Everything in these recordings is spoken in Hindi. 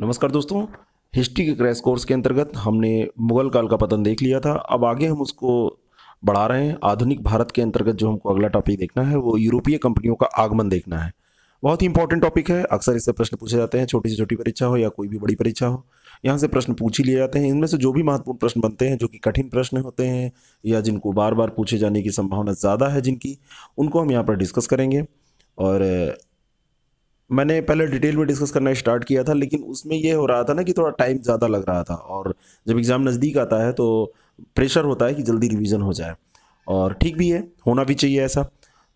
नमस्कार दोस्तों हिस्ट्री के क्रैश कोर्स के अंतर्गत हमने मुगल काल का पतन देख लिया था अब आगे हम उसको बढ़ा रहे हैं आधुनिक भारत के अंतर्गत जो हमको अगला टॉपिक देखना है वो यूरोपीय कंपनियों का आगमन देखना है बहुत ही इंपॉर्टेंट टॉपिक है अक्सर इससे प्रश्न पूछे जाते हैं छोटी से छोटी परीक्षा हो या कोई भी बड़ी परीक्षा हो यहाँ से प्रश्न पूछ ही लिए जाते हैं इनमें से जो भी महत्वपूर्ण प्रश्न बनते हैं जो कि कठिन प्रश्न होते हैं या जिनको बार बार पूछे जाने की संभावना ज़्यादा है जिनकी उनको हम यहाँ पर डिस्कस करेंगे और मैंने पहले डिटेल में डिस्कस करना स्टार्ट किया था लेकिन उसमें ये हो रहा था ना कि थोड़ा टाइम ज़्यादा लग रहा था और जब एग्ज़ाम नज़दीक आता है तो प्रेशर होता है कि जल्दी रिवीजन हो जाए और ठीक भी है होना भी चाहिए ऐसा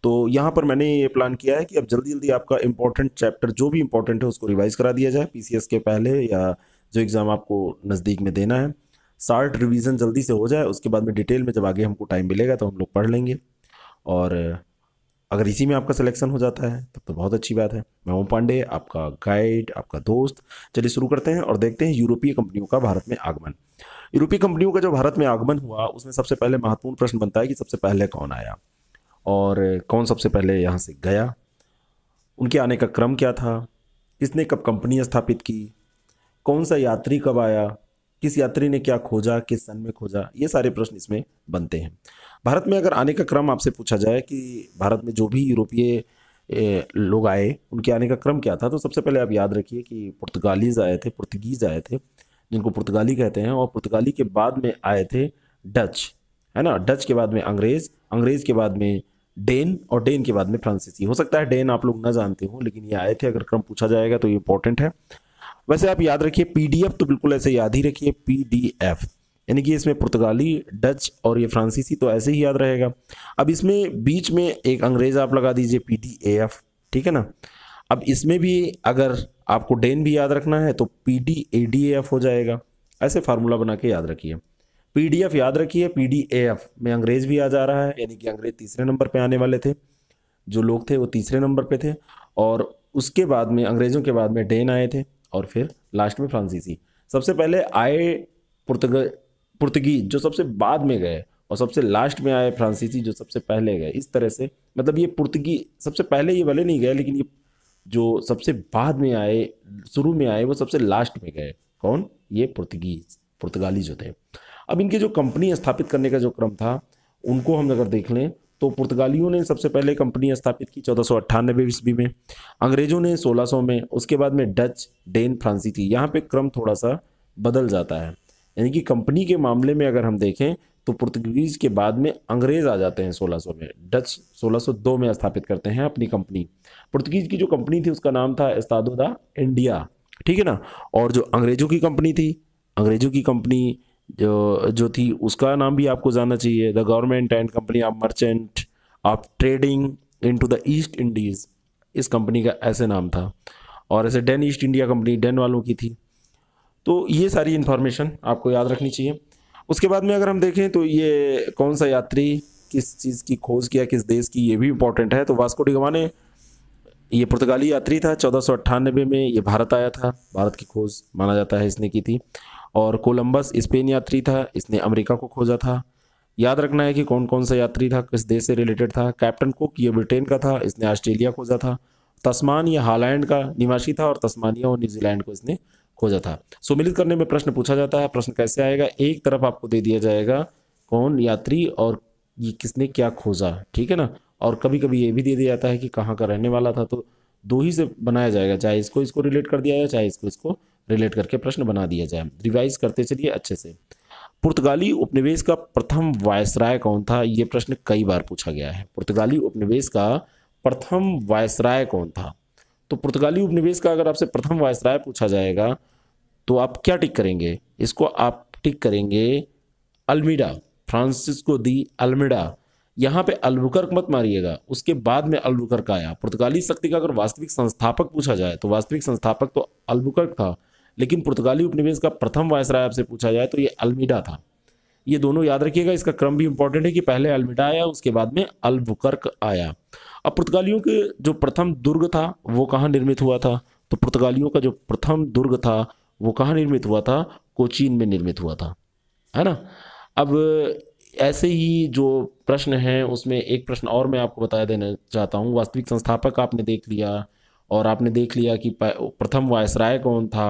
तो यहाँ पर मैंने ये प्लान किया है कि अब जल्दी जल्दी आपका इंपॉर्टेंट चैप्टर जो भी इंपॉर्टेंट है उसको रिवाइज़ करा दिया जाए पी के पहले या जो एग्ज़ाम आपको नज़दीक में देना है शार्ट रिवीजन जल्दी से हो जाए उसके बाद में डिटेल में जब आगे हमको टाइम मिलेगा तो हम लोग पढ़ लेंगे और अगर इसी में आपका सिलेक्शन हो जाता है तब तो बहुत अच्छी बात है मैं ओम पांडे आपका गाइड आपका दोस्त चलिए शुरू करते हैं और देखते हैं यूरोपीय कंपनियों का भारत में आगमन यूरोपीय कंपनियों का जो भारत में आगमन हुआ उसमें सबसे पहले महत्वपूर्ण प्रश्न बनता है कि सबसे पहले कौन आया और कौन सबसे पहले यहाँ से गया उनके आने का क्रम क्या था किसने कब कंपनी स्थापित की कौन सा यात्री कब आया किस यात्री ने क्या खोजा किस सन में खोजा ये सारे प्रश्न इसमें बनते हैं भारत में अगर आने का क्रम आपसे पूछा जाए कि भारत में जो भी यूरोपीय लोग आए उनके आने का क्रम क्या था तो सबसे पहले आप याद रखिए कि पुर्तगालीज आए थे पुर्तगीज आए थे जिनको पुर्तगाली कहते हैं और पुर्तगाली के बाद में आए थे डच है ना डच के बाद में अंग्रेज़ अंग्रेज़ के बाद में डेन और डेन के बाद में फ्रांसीसी हो सकता है डेन आप लोग ना जानते हो लेकिन ये आए थे अगर क्रम पूछा जाएगा तो ये इंपॉर्टेंट है वैसे आप याद रखिए पीडीएफ तो बिल्कुल ऐसे याद ही रखिए पीडीएफ यानी कि इसमें पुर्तगाली डच और ये फ्रांसीसी तो ऐसे ही याद रहेगा अब इसमें बीच में एक अंग्रेज आप लगा दीजिए पी ठीक है ना अब इसमें भी अगर आपको डेन भी याद रखना है तो P D A D F हो जाएगा ऐसे फार्मूला बना के याद रखिए पी डी एफ याद रखिए पी डी ए एफ में अंग्रेज भी आ जा रहा है यानी कि अंग्रेज तीसरे नंबर पर आने वाले थे जो लोग थे वो तीसरे नंबर पर थे और उसके बाद में अंग्रेज़ों के बाद में डेन आए थे और फिर लास्ट में फ्रांसीसी सबसे पहले आए पुर्तग पुर्तगीज जो सबसे बाद में गए और सबसे लास्ट में आए फ्रांसीसी जो सबसे पहले गए इस तरह से मतलब ये पुर्तगी सबसे पहले ये भले नहीं गए लेकिन ये जो सबसे बाद में आए शुरू में आए वो सबसे लास्ट में गए कौन ये पुर्तगीज पुर्तगाली जो थे अब इनके जो कंपनी स्थापित करने का जो क्रम था उनको हम अगर देख लें तो पुर्तगालियों ने सबसे पहले कंपनी स्थापित की चौदह सौ अट्ठानबे ईस्वी में अंग्रेजों ने सोलह सौ में उसके बाद में डच डेन फ्रांसी थी यहाँ पे क्रम थोड़ा सा बदल जाता है यानी कि कंपनी के मामले में अगर हम देखें तो पुर्तगीज के बाद में अंग्रेज आ जाते हैं 1600 में डच 1602 में स्थापित करते हैं अपनी कंपनी पुर्तगीज की जो कंपनी थी उसका नाम था एस्तादो इंडिया ठीक है ना और जो अंग्रेजों की कंपनी थी अंग्रेजों की कंपनी जो जो थी उसका नाम भी आपको जानना चाहिए the government and company of merchant of trading into the East Indies इस कंपनी का ऐसे नाम था और ऐसे Dane East India Company Dane वालों की थी तो ये सारी इन्फॉर्मेशन आपको याद रखनी चाहिए उसके बाद में अगर हम देखें तो ये कौन सा यात्री किस चीज़ की खोज किया किस देश की ये भी इंपॉर्टेंट है तो वास्को डिगवा ने ये पुर्तगाली यात्री था चौदह में ये भारत आया था भारत की खोज माना जाता है इसने की थी और कोलंबस स्पेन यात्री था इसने अमेरिका को खोजा था याद रखना है कि कौन कौन सा यात्री था किस देश से रिलेटेड था कैप्टन कुक ये ब्रिटेन का था इसने ऑस्ट्रेलिया खोजा था तस्मान या हालैंड का निवासी था और तस्मानिया और न्यूजीलैंड को इसने खोजा था सुमिलित करने में प्रश्न पूछा जाता है प्रश्न कैसे आएगा एक तरफ आपको दे दिया जाएगा कौन यात्री और ये किसने क्या खोजा ठीक है ना और कभी कभी ये भी दे दिया जाता है कि कहाँ का रहने वाला था तो दो ही से बनाया जाएगा चाहे इसको इसको रिलेट कर दिया जाए चाहे इसको इसको रिलेट करके प्रश्न बना दिया जाए रिवाइज करते चलिए अच्छे से पुर्तगाली उपनिवेश का प्रथम वायसराय कौन था ये प्रश्न कई बार पूछा गया है पुर्तगाली उपनिवेश का प्रथम वायसराय कौन था तो पुर्तगाली उपनिवेश का अगर आपसे प्रथम वायसराय पूछा जाएगा तो आप क्या टिक करेंगे इसको आप टिक करेंगे अल्मीडा फ्रांसिस्को दी अल्मीडा यहाँ पे अल्बुकर्क मत मारिएगा उसके बाद में अल्बुकर्क आया पुर्तगाली शक्ति का अगर वास्तविक संस्थापक पूछा जाए तो वास्तविक संस्थापक तो अल्बुकर्क था लेकिन पुर्तगाली उपनिवेश का प्रथम वायसराय आपसे पूछा जाए तो ये अल्मीडा था ये दोनों याद रखिएगा इसका क्रम भी इंपॉर्टेंट है कि पहले अल्मीडा आया उसके बाद में अल्बुकर्क आया अब पुर्तगालियों के जो प्रथम दुर्ग था वो कहाँ निर्मित हुआ था तो पुर्तगालियों का जो प्रथम दुर्ग था वो कहाँ निर्मित हुआ था कोचीन में निर्मित हुआ था है ना अब ऐसे ही जो प्रश्न हैं उसमें एक प्रश्न और मैं आपको बताया देना चाहता हूँ वास्तविक संस्थापक आपने देख लिया और आपने देख लिया कि प्रथम वायसराय कौन था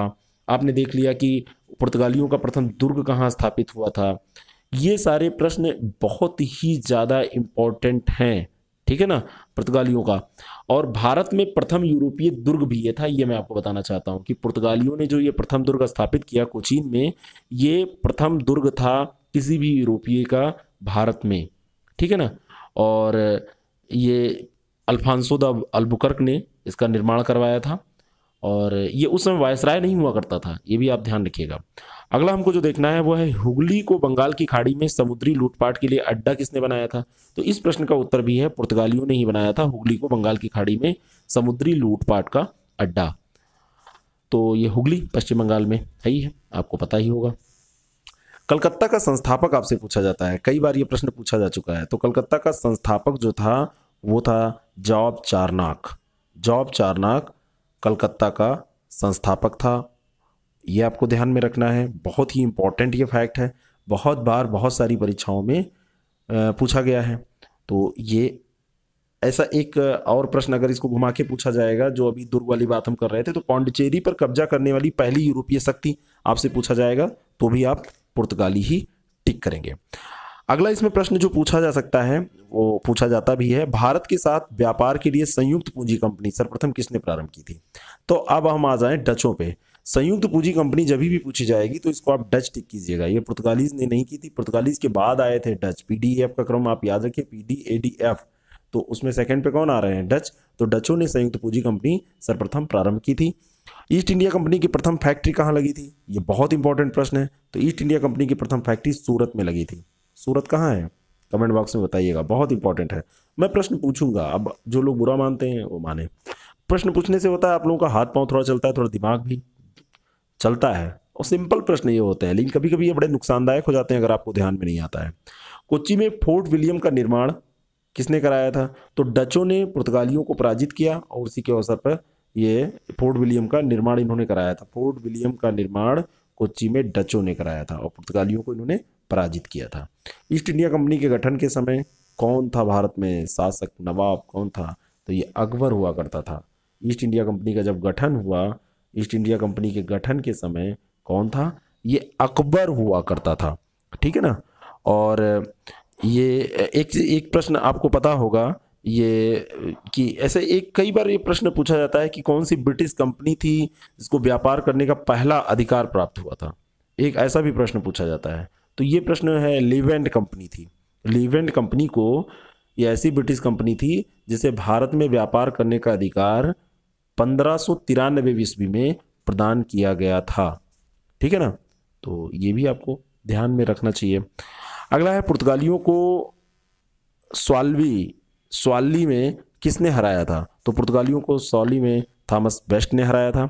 आपने देख लिया कि पुर्तगालियों का प्रथम दुर्ग कहाँ स्थापित हुआ था ये सारे प्रश्न बहुत ही ज़्यादा इम्पोर्टेंट हैं ठीक है ना पुर्तगालियों का और भारत में प्रथम यूरोपीय दुर्ग भी ये था ये मैं आपको बताना चाहता हूँ कि पुर्तगालियों ने जो ये प्रथम दुर्ग स्थापित किया कोचीन में ये प्रथम दुर्ग था किसी भी यूरोपीय का भारत में ठीक है ना और ये अल्फांसो द अल्बुकर्क ने इसका निर्माण करवाया था और ये उस समय वायसराय नहीं हुआ करता था ये भी आप ध्यान रखिएगा अगला हमको जो देखना है वो है हुगली को बंगाल की खाड़ी में समुद्री लूटपाट के लिए अड्डा किसने बनाया था तो इस प्रश्न का उत्तर भी है पुर्तगालियों ने ही बनाया था हुगली को बंगाल की खाड़ी में समुद्री लूटपाट का अड्डा तो ये हुगली पश्चिम बंगाल में है ही है आपको पता ही होगा कलकत्ता का संस्थापक आपसे पूछा जाता है कई बार ये प्रश्न पूछा जा चुका है तो कलकत्ता का संस्थापक जो था वो था Job Charnock Job Charnock Calcutta का संस्थापक था ये आपको ध्यान में रखना है बहुत ही इम्पॉर्टेंट ये फैक्ट है बहुत बार बहुत सारी परीक्षाओं में पूछा गया है तो ये ऐसा एक और प्रश्न अगर इसको घुमा के पूछा जाएगा जो अभी दुर्ग वाली बात हम कर रहे थे तो पौंडिचेरी पर कब्जा करने वाली पहली यूरोपीय शक्ति आपसे पूछा जाएगा तो भी आप पुर्तगाली ही टिक करेंगे अगला इसमें प्रश्न जो पूछा जा सकता है वो पूछा जाता भी है भारत के साथ व्यापार के लिए संयुक्त पूंजी कंपनी सर्वप्रथम किसने प्रारंभ की थी तो अब हम आ जाएं डचों पे संयुक्त पूंजी कंपनी जब भी पूछी जाएगी तो इसको आप डच टिक कीजिएगा ये पुर्तगालीज ने नहीं की थी पुर्तगालीज के बाद आए थे डच पीडीएफ e का क्रम आप याद रखिए पीडीएडीएफ तो उसमें सेकंड पे कौन आ रहे हैं डच तो डचों ने संयुक्त पूंजी कंपनी सर्वप्रथम प्रारंभ की थी ईस्ट इंडिया कंपनी की प्रथम फैक्ट्री कहाँ लगी थी ये बहुत इंपॉर्टेंट प्रश्न है तो ईस्ट इंडिया कंपनी की प्रथम फैक्ट्री सूरत में लगी थी सूरत कहाँ है कमेंट बॉक्स में बताइएगा बहुत इंपॉर्टेंट है मैं प्रश्न पूछूंगा अब जो लोग बुरा मानते हैं वो माने प्रश्न पूछने से होता है आप लोगों का हाथ पाँव थोड़ा चलता है थोड़ा दिमाग भी चलता है और सिंपल प्रश्न ये होते हैं लेकिन कभी कभी ये बड़े नुकसानदायक हो जाते हैं अगर आपको ध्यान में नहीं आता है कोच्चि में फोर्ट विलियम का निर्माण किसने कराया था तो डचों ने पुर्तगालियों को पराजित किया और उसी के अवसर पर ये फोर्ट विलियम का निर्माण इन्होंने कराया था फोर्ट विलियम का निर्माण कोच्ची में डचों ने कराया था और पुर्तगालियों को इन्होंने पराजित किया था ईस्ट इंडिया कंपनी के गठन के समय कौन था भारत में शासक नवाब कौन था तो ये अकबर हुआ करता था ईस्ट इंडिया कंपनी का जब गठन हुआ ईस्ट इंडिया कंपनी के गठन के समय कौन था ये अकबर हुआ करता था ठीक है ना और ये एक एक प्रश्न आपको पता होगा ये कि ऐसे एक कई बार ये प्रश्न पूछा जाता है कि कौन सी ब्रिटिश कंपनी थी जिसको व्यापार करने का पहला अधिकार प्राप्त हुआ था एक ऐसा भी प्रश्न पूछा जाता है तो ये प्रश्न है लिवेंट कंपनी थी लिवेंट कंपनी को ये ऐसी ब्रिटिश कंपनी थी जिसे भारत में व्यापार करने का अधिकार पंद्रह सौ तिरानबे ईस्वी में प्रदान किया गया था ठीक है ना तो ये भी आपको ध्यान में रखना चाहिए अगला है पुर्तगालियों को स्वाल्वी स्वाली में किसने हराया था तो पुर्तगालियों को सॉली में थॉमस बेस्ट ने हराया था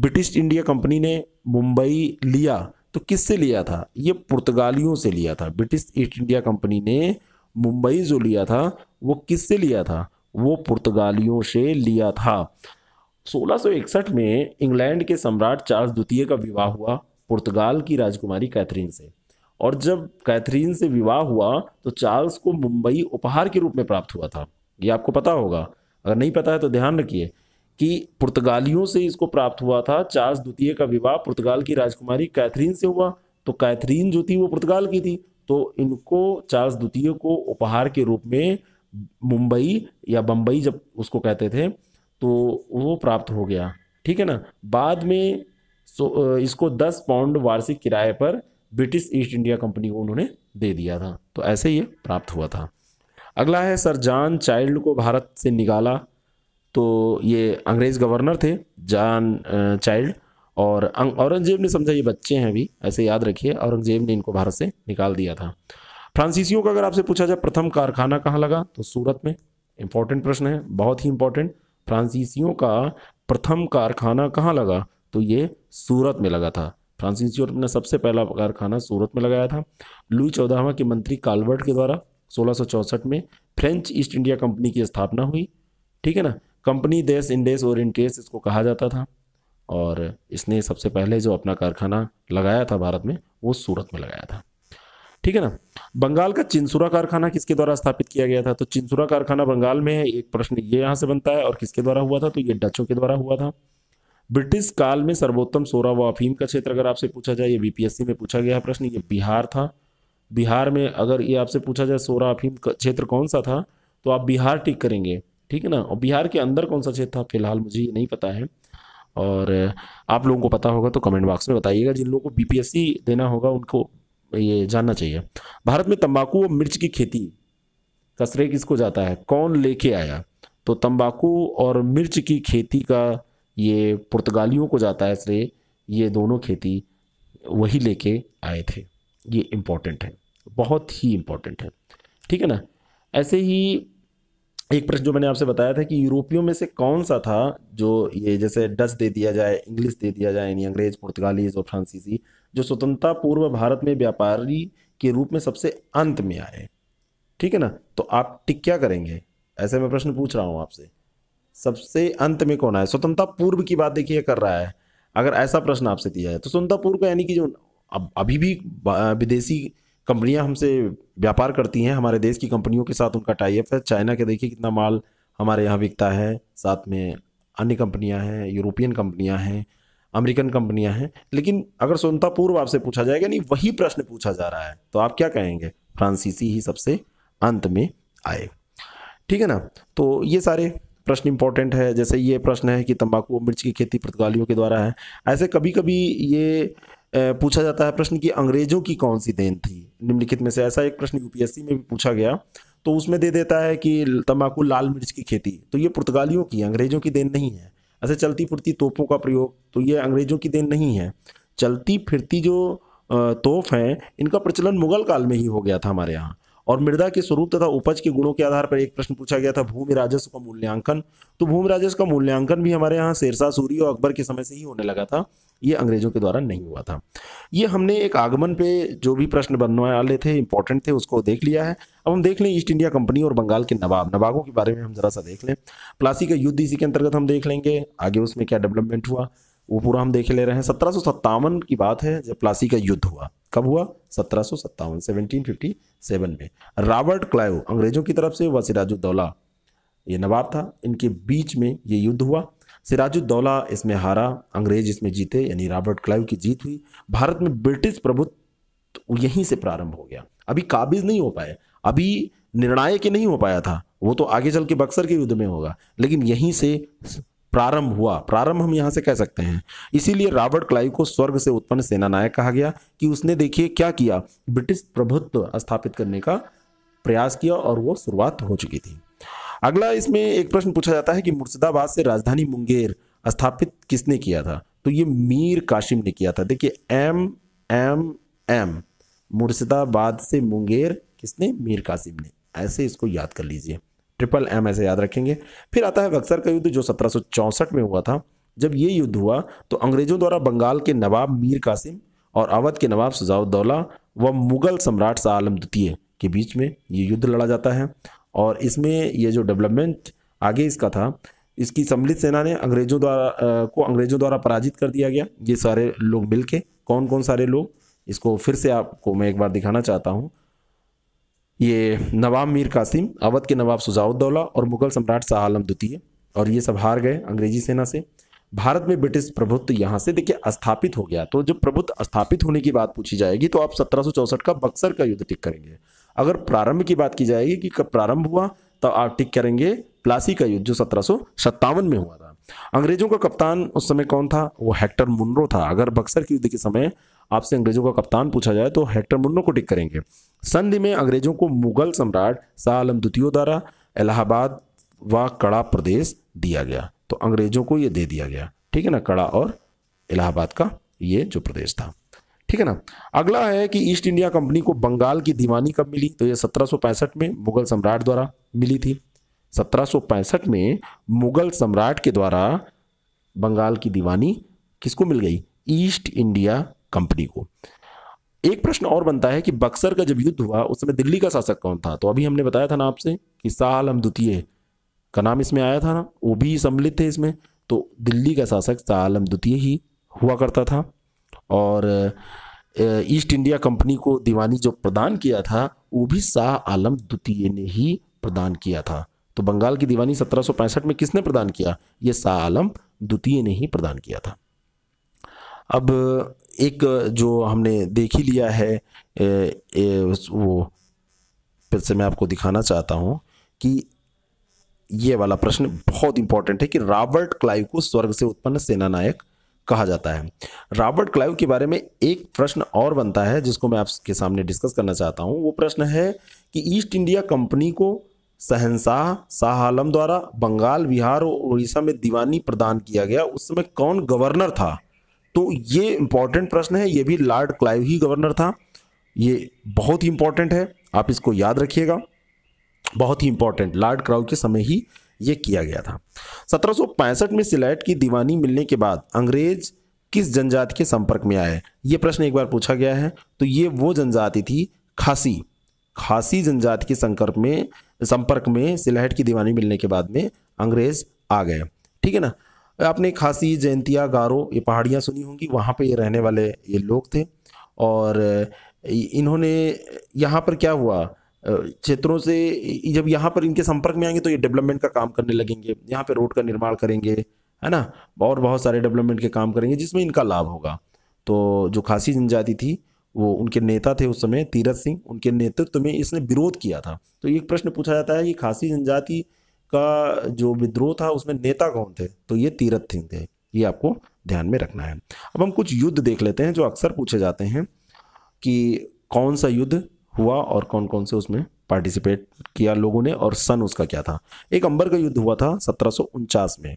ब्रिटिश इंडिया कंपनी ने मुंबई लिया तो किससे लिया था ये पुर्तगालियों से लिया था ब्रिटिश ईस्ट इंडिया कंपनी ने मुंबई जो लिया था वो किससे लिया था वो पुर्तगालियों से लिया था 1661 में इंग्लैंड के सम्राट चार्ल्स द्वितीय का विवाह हुआ पुर्तगाल की राजकुमारी कैथरीन से और जब कैथरीन से विवाह हुआ तो चार्ल्स को मुंबई उपहार के रूप में प्राप्त हुआ था ये आपको पता होगा अगर नहीं पता है तो ध्यान रखिए कि पुर्तगालियों से इसको प्राप्त हुआ था चार्ल्स द्वितीय का विवाह पुर्तगाल की राजकुमारी कैथरीन से हुआ तो कैथरीन जो थी वो पुर्तगाल की थी तो इनको चार्ल्स द्वितीय को उपहार के रूप में मुंबई या बम्बई जब उसको कहते थे तो वो प्राप्त हो गया ठीक है ना बाद में सो इसको दस पाउंड वार्षिक किराए पर ब्रिटिश ईस्ट इंडिया कंपनी को उन्होंने दे दिया था तो ऐसे ये प्राप्त हुआ था अगला है सर जान चाइल्ड को भारत से निकाला तो ये अंग्रेज़ गवर्नर थे जान चाइल्ड और अं-, औरंगजेब ने समझा ये बच्चे हैं अभी ऐसे याद रखिए औरंगजेब ने इनको भारत से निकाल दिया था फ्रांसीसियों का अगर आपसे पूछा जाए प्रथम कारखाना कहाँ लगा तो सूरत में इंपॉर्टेंट प्रश्न है बहुत ही इंपॉर्टेंट फ्रांसीसियों का प्रथम कारखाना कहाँ लगा तो ये सूरत में लगा था यूरोप ने सबसे पहला कारखाना सूरत में लगाया था लुई चौदहवा के मंत्री कालवर्ट के द्वारा सोलह में फ्रेंच ईस्ट इंडिया कंपनी की स्थापना हुई ठीक है ना कंपनी देश इंडेस और इंटेस इसको कहा जाता था और इसने सबसे पहले जो अपना कारखाना लगाया था भारत में वो सूरत में लगाया था ठीक है ना बंगाल का चिंसुरा कारखाना किसके द्वारा स्थापित किया गया था तो चिंसुरा कारखाना बंगाल में है एक प्रश्न ये यहाँ से बनता है और किसके द्वारा हुआ था तो ये डचों के द्वारा हुआ था ब्रिटिश काल में सर्वोत्तम सोरा व अफीम का क्षेत्र अगर आपसे पूछा जाए ये बीपीएससी में पूछा गया प्रश्न ये बिहार था बिहार में अगर ये आपसे पूछा जाए सोरा अफीम क्षेत्र कौन सा था तो आप बिहार टिक करेंगे ठीक है ना और बिहार के अंदर कौन सा क्षेत्र था फिलहाल मुझे ये नहीं पता है और आप लोगों को पता होगा तो कमेंट बॉक्स में बताइएगा जिन लोगों को बीपीएससी देना होगा उनको ये जानना चाहिए भारत में तंबाकू और मिर्च की खेती का श्रेय किसको जाता है कौन लेके आया तो तंबाकू और मिर्च की खेती का ये पुर्तगालियों को जाता है श्रेय ये दोनों खेती वही लेके आए थे ये इम्पॉर्टेंट है बहुत ही इम्पॉर्टेंट है ठीक है ना ऐसे ही एक प्रश्न जो मैंने आपसे बताया था कि यूरोपियों में से कौन सा था जो ये जैसे डच दे दिया जाए इंग्लिश दे दिया जाए यानी अंग्रेज पुर्तगालीज और फ्रांसीसी जो स्वतंत्रता पूर्व भारत में व्यापारी के रूप में सबसे अंत में आए ठीक है ना तो आप टिक क्या करेंगे ऐसे मैं प्रश्न पूछ रहा हूँ आपसे सबसे अंत में कौन आया स्वतंत्रता पूर्व की बात देखिए कर रहा है अगर ऐसा प्रश्न आपसे दिया जाए तो स्वतंत्रता पूर्व का यानी कि जो अब अभी भी विदेशी कंपनियां हमसे व्यापार करती हैं हमारे देश की कंपनियों के साथ उनका टाइप है चाइना के देखिए कितना माल हमारे यहाँ बिकता है साथ में अन्य कंपनियां हैं यूरोपियन कंपनियां हैं अमेरिकन कंपनियां हैं लेकिन अगर स्वतंत्रता पूर्व आपसे पूछा जाएगा नहीं वही प्रश्न पूछा जा रहा है तो आप क्या कहेंगे फ्रांसीसी ही सबसे अंत में आए ठीक है ना तो ये सारे प्रश्न इंपॉर्टेंट है जैसे ये प्रश्न है कि तंबाकू और मिर्च की खेती पुर्तगालियों के द्वारा है ऐसे कभी कभी ये पूछा जाता है प्रश्न कि अंग्रेजों की कौन सी देन थी निम्नलिखित में से ऐसा एक प्रश्न यूपीएससी में भी पूछा गया तो उसमें दे देता है कि तंबाकू लाल मिर्च की खेती तो ये पुर्तगालियों की अंग्रेजों की देन नहीं है ऐसे चलती फिरती तोपों का प्रयोग तो ये अंग्रेजों की देन नहीं है चलती फिरती जो तोप हैं इनका प्रचलन मुगल काल में ही हो गया था हमारे यहाँ और मृदा के स्वरूप तथा उपज के गुणों के आधार पर एक प्रश्न पूछा गया था भूमि राजस्व का मूल्यांकन तो भूमि राजस्व का मूल्यांकन भी हमारे यहाँ शेरशाह सूरी और अकबर के समय से ही होने लगा था ये अंग्रेजों के द्वारा नहीं हुआ था ये हमने एक आगमन पे जो भी प्रश्न बनने वाले थे इंपॉर्टेंट थे उसको देख लिया है अब हम देख लें ईस्ट इंडिया कंपनी और बंगाल के नवाब नवाबों के बारे में हम जरा सा देख लें प्लासी का युद्ध इसी के अंतर्गत हम देख लेंगे आगे उसमें क्या डेवलपमेंट हुआ वो पूरा हम देख ले रहे हैं सत्रह की बात है जब प्लासी का युद्ध हुआ कब हुआ सत्रह सौ सत्तावन में रॉबर्ट क्लाइव अंग्रेजों की तरफ से व सिराजुद्दौला ये नवाब था इनके बीच में ये युद्ध हुआ सिराजुद्दौला इसमें हारा अंग्रेज इसमें जीते यानी रॉबर्ट क्लाइव की जीत हुई भारत में ब्रिटिश प्रभुत्व यहीं से प्रारंभ हो गया अभी काबिज नहीं हो पाए अभी निर्णायक नहीं हो पाया था वो तो आगे चल के बक्सर के युद्ध में होगा लेकिन यहीं से प्रारंभ हुआ प्रारंभ हम यहाँ से कह सकते हैं इसीलिए रॉबर्ट क्लाइव को स्वर्ग से उत्पन्न सेनानायक कहा गया कि उसने देखिए क्या किया ब्रिटिश प्रभुत्व स्थापित करने का प्रयास किया और वो शुरुआत हो चुकी थी अगला इसमें एक प्रश्न पूछा जाता है कि मुर्शिदाबाद से राजधानी मुंगेर स्थापित किसने किया था तो ये मीर काशिम ने किया था देखिए एम एम एम मुर्शिदाबाद से मुंगेर किसने मीर कासिम ने ऐसे इसको याद कर लीजिए ट्रिपल एम ऐसे याद रखेंगे फिर आता है बक्सर का युद्ध जो सत्रह में हुआ था जब ये युद्ध हुआ तो अंग्रेजों द्वारा बंगाल के नवाब मीर कासिम और अवध के नवाब सजाउद्दौला व मुगल सम्राट शाह आलम द्वितीय के बीच में ये युद्ध लड़ा जाता है और इसमें ये जो डेवलपमेंट आगे इसका था इसकी सम्मिलित सेना ने अंग्रेजों द्वारा को अंग्रेजों द्वारा पराजित कर दिया गया ये सारे लोग मिल के कौन कौन सारे लोग इसको फिर से आपको मैं एक बार दिखाना चाहता हूँ ये नवाब मीर कासिम अवध के नवाब सुजाउद्दौला और मुगल सम्राट शाह आलम द्वितीय और ये सब हार गए अंग्रेजी सेना से भारत में ब्रिटिश प्रभुत्व यहाँ से देखिए स्थापित हो गया तो जब प्रभुत्व स्थापित होने की बात पूछी जाएगी तो आप सत्रह का बक्सर का युद्ध टिक करेंगे अगर प्रारंभ की बात की जाएगी कि कब प्रारंभ हुआ तो आप टिक करेंगे प्लासी का युद्ध जो सत्रह में हुआ था अंग्रेजों का कप्तान उस समय कौन था वो हेक्टर मुन्रो था अगर बक्सर के युद्ध के समय आपसे अंग्रेजों का कप्तान पूछा जाए तो हेक्टर मुन्रो को टिक करेंगे संधि में अंग्रेजों को मुगल सम्राट शाह आलम द्वितीय द्वारा इलाहाबाद व कड़ा प्रदेश दिया गया तो अंग्रेजों को ये दे दिया गया ठीक है ना कड़ा और इलाहाबाद का ये जो प्रदेश था ठीक है ना अगला है कि ईस्ट इंडिया कंपनी को बंगाल की दीवानी कब मिली तो ये 1765 में मुगल सम्राट द्वारा मिली थी 1765 में मुगल सम्राट के द्वारा बंगाल की दीवानी किसको मिल गई ईस्ट इंडिया कंपनी को एक प्रश्न और बनता है कि बक्सर का जब युद्ध हुआ उस समय दिल्ली का शासक कौन था तो अभी हमने बताया था ना आपसे कि शाह आलम द्वितीय का नाम इसमें आया था ना वो भी सम्मिलित थे इसमें तो दिल्ली का शासक शाह आलम द्वितीय ही हुआ करता था और ईस्ट इंडिया कंपनी को दीवानी जो प्रदान किया था वो भी शाह आलम द्वितीय ने ही प्रदान किया था तो बंगाल की दीवानी 1765 में किसने प्रदान किया ये शाह आलम द्वितीय ने ही प्रदान किया था अब एक जो हमने देख ही लिया है ए, ए, वो फिर से मैं आपको दिखाना चाहता हूँ कि ये वाला प्रश्न बहुत इंपॉर्टेंट है कि रॉबर्ट क्लाइव को स्वर्ग से उत्पन्न सेना नायक कहा जाता है रॉबर्ट क्लाइव के बारे में एक प्रश्न और बनता है जिसको मैं आपके सामने डिस्कस करना चाहता हूँ वो प्रश्न है कि ईस्ट इंडिया कंपनी को सहनशाह शाह आलम द्वारा बंगाल बिहार और उड़ीसा में दीवानी प्रदान किया गया उस समय कौन गवर्नर था तो ये इंपॉर्टेंट प्रश्न है ये भी लॉर्ड क्लाइव ही गवर्नर था ये बहुत ही इंपॉर्टेंट है आप इसको याद रखिएगा बहुत ही इंपॉर्टेंट लॉर्ड क्लाइव के समय ही ये किया गया था सत्रह में सिलैट की दीवानी मिलने के बाद अंग्रेज किस जनजाति के संपर्क में आए ये प्रश्न एक बार पूछा गया है तो ये वो जनजाति थी खासी खासी जनजाति के संपर्क में संपर्क में सिलहट की दीवानी मिलने के बाद में अंग्रेज आ गए ठीक है ना आपने खासी जयंतिया गारो ये पहाड़ियाँ सुनी होंगी वहाँ पे ये रहने वाले ये लोग थे और इन्होंने यहाँ पर क्या हुआ क्षेत्रों से जब यहाँ पर इनके संपर्क में आएंगे तो ये डेवलपमेंट का काम करने लगेंगे यहाँ पे रोड का निर्माण करेंगे है ना और बहुत सारे डेवलपमेंट के काम करेंगे जिसमें इनका लाभ होगा तो जो खासी जनजाति थी वो उनके नेता थे उस समय तीरथ सिंह उनके नेतृत्व में इसने विरोध किया था तो एक प्रश्न पूछा जाता है कि खासी जनजाति का जो विद्रोह था उसमें नेता कौन थे तो ये तीरथ सिंह थे ये आपको ध्यान में रखना है अब हम कुछ युद्ध देख लेते हैं जो अक्सर पूछे जाते हैं कि कौन सा युद्ध हुआ और कौन कौन से उसमें पार्टिसिपेट किया लोगों ने और सन उसका क्या था एक अंबर का युद्ध हुआ था सत्रह में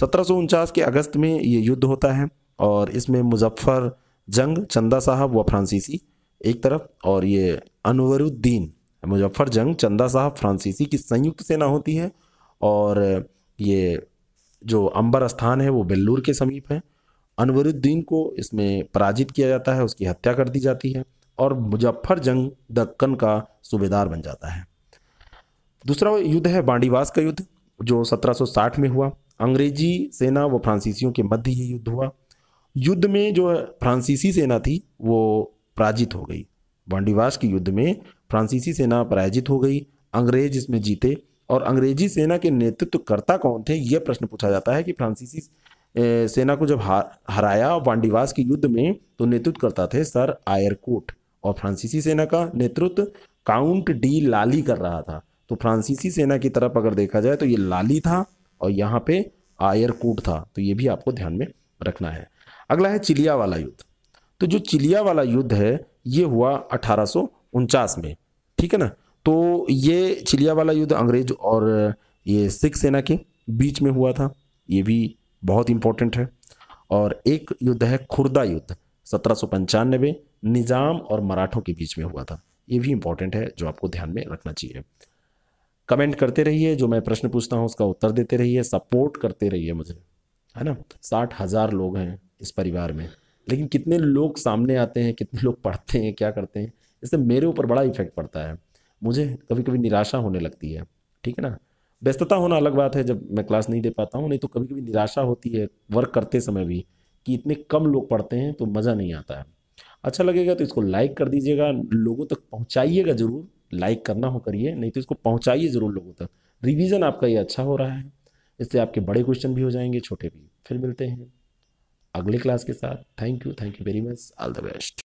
सत्रह के अगस्त में ये युद्ध होता है और इसमें मुजफ्फर जंग चंदा साहब व फ्रांसीसी एक तरफ और ये अनवरुद्दीन मुजफ्फर जंग चंदा साहब फ्रांसीसी की संयुक्त सेना होती है और ये जो अंबर स्थान है वो बेल्लूर के समीप है अनवरुद्दीन को इसमें पराजित किया जाता है उसकी हत्या कर दी जाती है और मुजफ्फर जंग दक्कन का सूबेदार बन जाता है दूसरा युद्ध है बांडीवास का युद्ध जो 1760 में हुआ अंग्रेजी सेना व फ्रांसीसियों के मध्य ये युद्ध हुआ युद्ध में जो फ्रांसीसी सेना थी वो पराजित हो गई बांडीवास के युद्ध में फ्रांसीसी सेना पराजित हो गई अंग्रेज इसमें जीते और अंग्रेजी सेना के नेतृत्वकर्ता कौन थे यह प्रश्न पूछा जाता है कि फ्रांसीसी सेना को जब हराया वांडीवास के युद्ध में तो नेतृत्वकर्ता थे सर आयरकोट और फ्रांसीसी सेना का नेतृत्व काउंट डी लाली कर रहा था तो फ्रांसीसी सेना की तरफ अगर देखा जाए तो ये लाली था और यहाँ पे आयरकोट था तो ये भी आपको ध्यान में रखना है अगला है चिलिया वाला युद्ध तो जो चिलिया वाला युद्ध है ये हुआ अठारह में ठीक है ना तो ये चिलिया वाला युद्ध अंग्रेज और ये सिख सेना के बीच में हुआ था ये भी बहुत इंपॉर्टेंट है और एक युद्ध है खुर्दा युद्ध सत्रह निज़ाम और मराठों के बीच में हुआ था ये भी इम्पोर्टेंट है जो आपको ध्यान में रखना चाहिए कमेंट करते रहिए जो मैं प्रश्न पूछता हूँ उसका उत्तर देते रहिए सपोर्ट करते रहिए मुझे है ना साठ हज़ार लोग हैं इस परिवार में लेकिन कितने लोग सामने आते हैं कितने लोग पढ़ते हैं क्या करते हैं इससे मेरे ऊपर बड़ा इफेक्ट पड़ता है मुझे कभी कभी निराशा होने लगती है ठीक है ना व्यस्तता होना अलग बात है जब मैं क्लास नहीं दे पाता हूँ नहीं तो कभी कभी निराशा होती है वर्क करते समय भी कि इतने कम लोग पढ़ते हैं तो मज़ा नहीं आता है अच्छा लगेगा तो इसको लाइक कर दीजिएगा लोगों तक पहुँचाइएगा ज़रूर लाइक करना हो करिए नहीं तो इसको पहुँचाइए ज़रूर लोगों तक रिवीजन आपका ये अच्छा हो रहा है इससे आपके बड़े क्वेश्चन भी हो जाएंगे छोटे भी फिर मिलते हैं अगले क्लास के साथ thank you thank you very much all the best